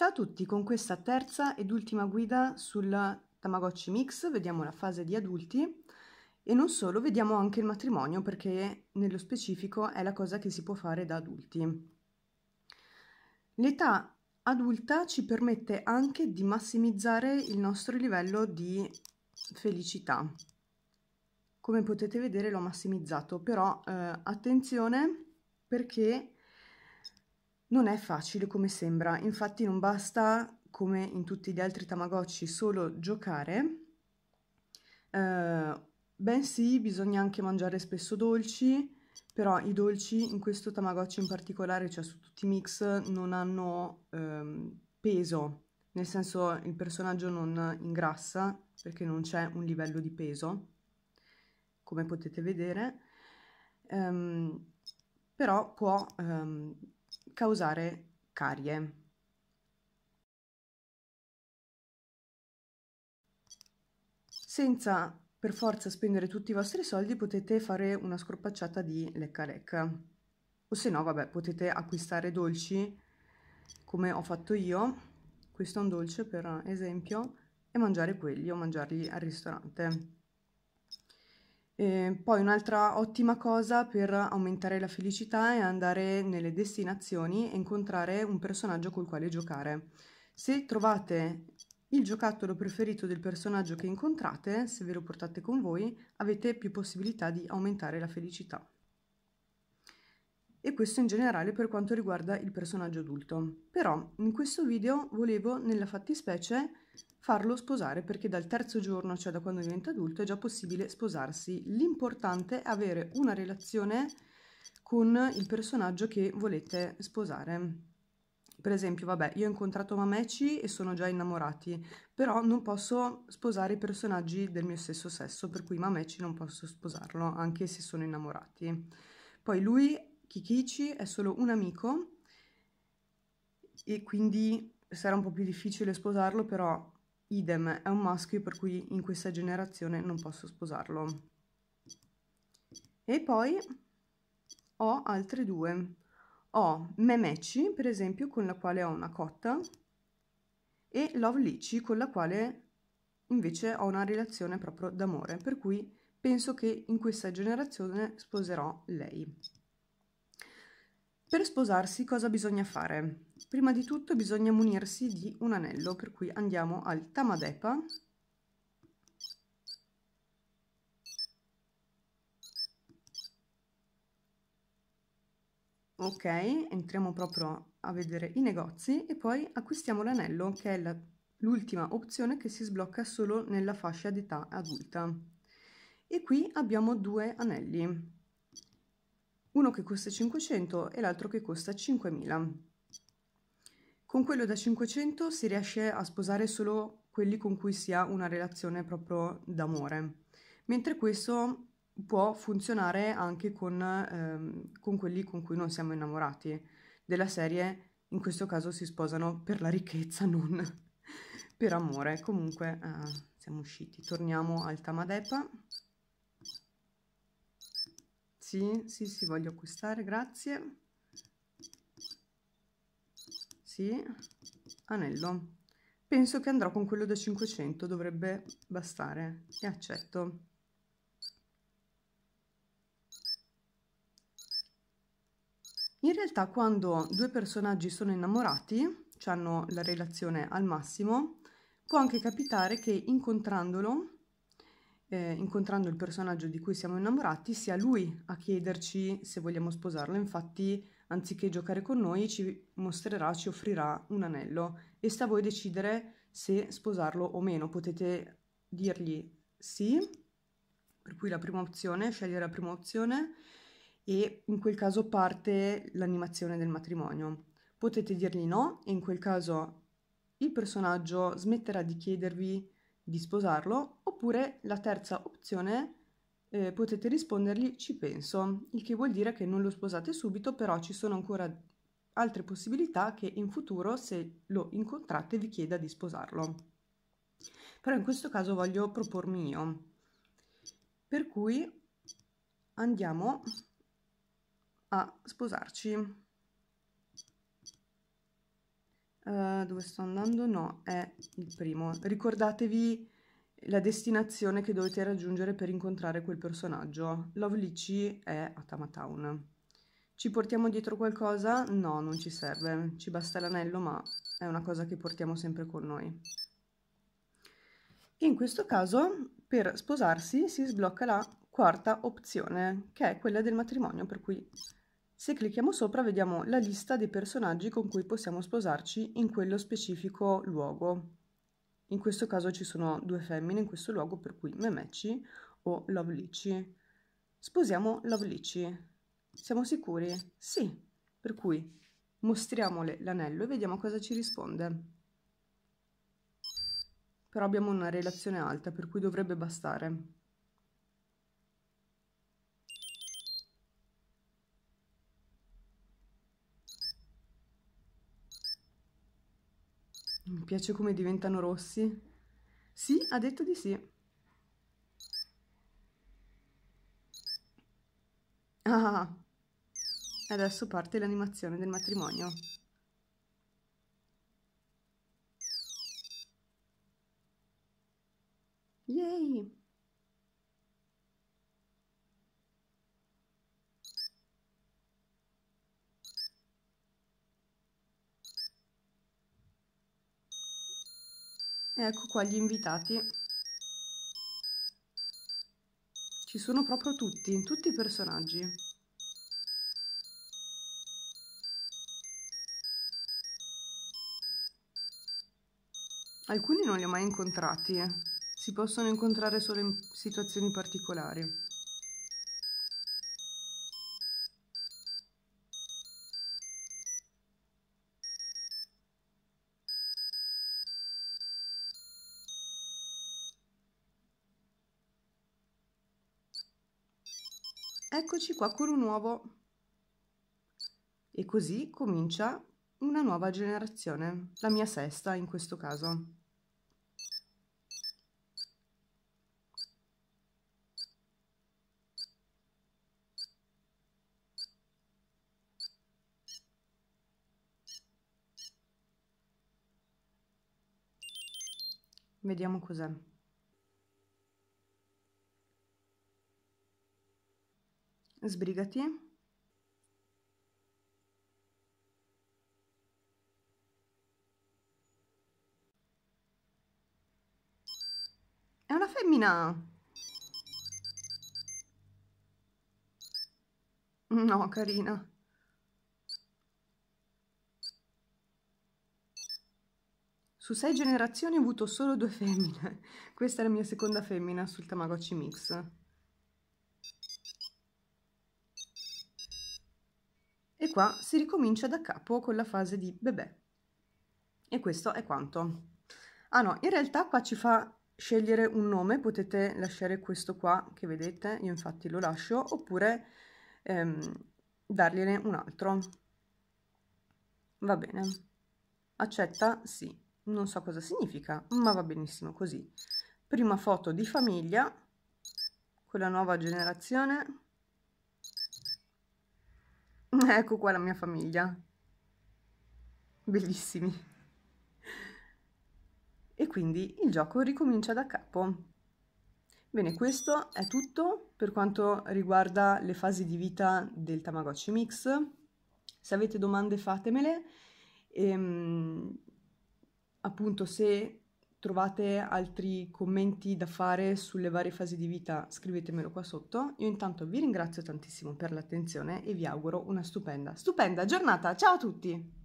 Ciao a tutti, con questa terza ed ultima guida sul Tamagotchi Mix vediamo la fase di adulti e non solo, vediamo anche il matrimonio perché nello specifico è la cosa che si può fare da adulti. L'età adulta ci permette anche di massimizzare il nostro livello di felicità. Come potete vedere l'ho massimizzato, però eh, attenzione perché non è facile come sembra, infatti non basta, come in tutti gli altri Tamagotchi, solo giocare, eh, bensì bisogna anche mangiare spesso dolci, però i dolci in questo Tamagotchi in particolare, cioè su tutti i mix, non hanno ehm, peso, nel senso il personaggio non ingrassa perché non c'è un livello di peso, come potete vedere, ehm, però può... Ehm, causare carie. Senza per forza spendere tutti i vostri soldi potete fare una scorpacciata di lecca lecca o se no vabbè potete acquistare dolci come ho fatto io questo è un dolce per esempio e mangiare quelli o mangiarli al ristorante e ehm, poi un'altra ottima cosa per aumentare la felicità è andare nelle destinazioni e incontrare un personaggio col quale giocare. Se trovate il giocattolo preferito del personaggio che incontrate, se ve lo portate con voi, avete più possibilità di aumentare la felicità e questo in generale per quanto riguarda il personaggio adulto. Però in questo video volevo nella fattispecie farlo sposare perché dal terzo giorno, cioè da quando diventa adulto, è già possibile sposarsi. L'importante è avere una relazione con il personaggio che volete sposare. Per esempio, vabbè, io ho incontrato Mameci e sono già innamorati, però non posso sposare i personaggi del mio stesso sesso, per cui Mameci non posso sposarlo, anche se sono innamorati. Poi lui Kikichi è solo un amico e quindi sarà un po' più difficile sposarlo, però idem è un maschio per cui in questa generazione non posso sposarlo. E poi ho altre due. Ho Memechi, per esempio, con la quale ho una cotta, e Love Lichi, con la quale invece ho una relazione proprio d'amore, per cui penso che in questa generazione sposerò lei. Per sposarsi cosa bisogna fare? Prima di tutto bisogna munirsi di un anello, per cui andiamo al Tamadepa. Ok, entriamo proprio a vedere i negozi e poi acquistiamo l'anello, che è l'ultima opzione che si sblocca solo nella fascia d'età adulta. E qui abbiamo due anelli, uno che costa 500 e l'altro che costa 5000. Con quello da 500 si riesce a sposare solo quelli con cui si ha una relazione proprio d'amore, mentre questo può funzionare anche con, ehm, con quelli con cui non siamo innamorati. Della serie, in questo caso si sposano per la ricchezza, non per amore. Comunque, eh, siamo usciti. Torniamo al Tamadepa. Sì, sì, sì, voglio acquistare, grazie. Sì, anello. Penso che andrò con quello da 500, dovrebbe bastare. E accetto. In realtà quando due personaggi sono innamorati, cioè hanno la relazione al massimo, può anche capitare che incontrandolo eh, incontrando il personaggio di cui siamo innamorati, sia lui a chiederci se vogliamo sposarlo. Infatti, anziché giocare con noi, ci mostrerà, ci offrirà un anello e sta a voi decidere se sposarlo o meno. Potete dirgli sì, per cui la prima opzione, scegliere la prima opzione e in quel caso parte l'animazione del matrimonio. Potete dirgli no e in quel caso il personaggio smetterà di chiedervi di sposarlo, oppure la terza opzione eh, potete rispondergli ci penso, il che vuol dire che non lo sposate subito, però ci sono ancora altre possibilità che in futuro se lo incontrate vi chieda di sposarlo. Però in questo caso voglio propormi io. Per cui andiamo a sposarci. Eh, dove sto andando? No, è il primo. Ricordatevi la destinazione che dovete raggiungere per incontrare quel personaggio. Lovelici è a Tamatown. Ci portiamo dietro qualcosa? No, non ci serve. Ci basta l'anello, ma è una cosa che portiamo sempre con noi. in questo caso, per sposarsi, si sblocca la quarta opzione, che è quella del matrimonio, per cui se clicchiamo sopra vediamo la lista dei personaggi con cui possiamo sposarci in quello specifico luogo. In questo caso ci sono due femmine in questo luogo per cui Memeci o Lovelici. Sposiamo Lovelici. Siamo sicuri? Sì. Per cui mostriamole l'anello e vediamo cosa ci risponde. Però abbiamo una relazione alta per cui dovrebbe bastare. piace come diventano rossi? Sì, ha detto di sì. Ah, adesso parte l'animazione del matrimonio. Yay! ecco qua gli invitati ci sono proprio tutti tutti i personaggi alcuni non li ho mai incontrati eh. si possono incontrare solo in situazioni particolari Eccoci qua con un uovo. E così comincia una nuova generazione, la mia sesta in questo caso. Vediamo cos'è. sbrigati È una femmina. No, carina. Su sei generazioni ho avuto solo due femmine. Questa è la mia seconda femmina sul Tamagotchi Mix. E qua si ricomincia da capo con la fase di bebè. E questo è quanto. Ah no, in realtà qua ci fa scegliere un nome, potete lasciare questo qua che vedete, io infatti lo lascio, oppure ehm, dargliene un altro. Va bene. Accetta? Sì. Non so cosa significa, ma va benissimo così. Prima foto di famiglia con la nuova generazione Ecco qua la mia famiglia. Bellissimi. E quindi il gioco ricomincia da capo. Bene, questo è tutto per quanto riguarda le fasi di vita del Tamagotchi Mix. Se avete domande fatemele. Ehm, appunto se trovate altri commenti da fare sulle varie fasi di vita, scrivetemelo qua sotto. Io intanto vi ringrazio tantissimo per l'attenzione e vi auguro una stupenda, stupenda giornata. Ciao a tutti!